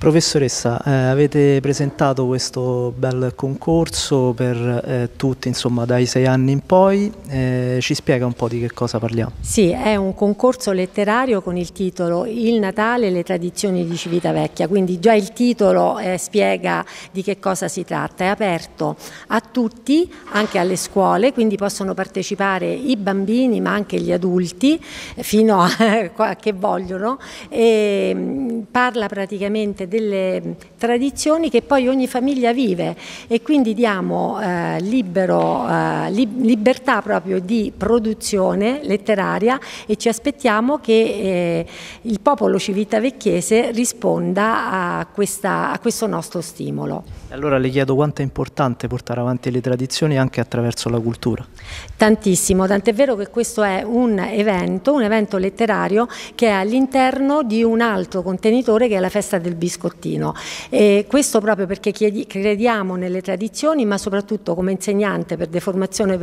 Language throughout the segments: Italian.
Professoressa, eh, avete presentato questo bel concorso per eh, tutti, insomma, dai sei anni in poi. Eh, ci spiega un po' di che cosa parliamo? Sì, è un concorso letterario con il titolo Il Natale e le tradizioni di Civitavecchia, quindi già il titolo eh, spiega di che cosa si tratta. È aperto a tutti, anche alle scuole, quindi possono partecipare i bambini ma anche gli adulti fino a, a che vogliono. E, parla praticamente delle mm, tradizioni che poi ogni famiglia vive e quindi diamo eh, libero, eh, li libertà proprio di produzione letteraria e ci aspettiamo che eh, il popolo civitavecchiese risponda a, questa, a questo nostro stimolo. Allora le chiedo quanto è importante portare avanti le tradizioni anche attraverso la cultura? Tantissimo, tant'è vero che questo è un evento, un evento letterario che è all'interno di un altro contenitore contenitore che è la festa del biscottino. E questo proprio perché crediamo nelle tradizioni, ma soprattutto come insegnante per deformazione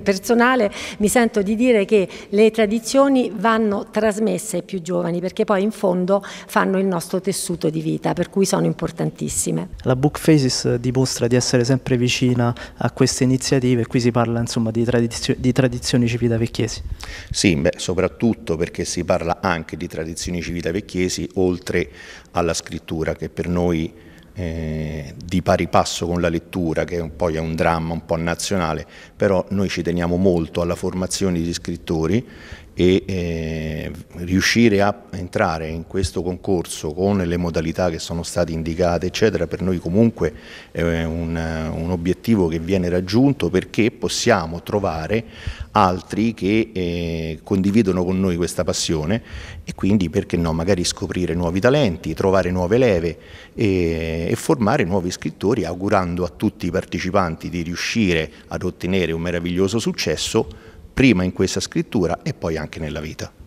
personale mi sento di dire che le tradizioni vanno trasmesse ai più giovani perché poi in fondo fanno il nostro tessuto di vita, per cui sono importantissime. La Book Faces dimostra di essere sempre vicina a queste iniziative, qui si parla insomma di, tradizio di tradizioni civitavecchiesi. Sì, beh, soprattutto perché si parla anche di tradizioni civitavecchiesi oltre 3 alla scrittura, che per noi eh, di pari passo con la lettura, che poi è un dramma un po' nazionale, però noi ci teniamo molto alla formazione di scrittori e eh, riuscire a entrare in questo concorso con le modalità che sono state indicate eccetera per noi comunque è un, un obiettivo che viene raggiunto perché possiamo trovare altri che eh, condividono con noi questa passione e quindi perché no magari scoprire nuovi talenti, trovare nuove leve e, eh, e formare nuovi scrittori augurando a tutti i partecipanti di riuscire ad ottenere un meraviglioso successo prima in questa scrittura e poi anche nella vita.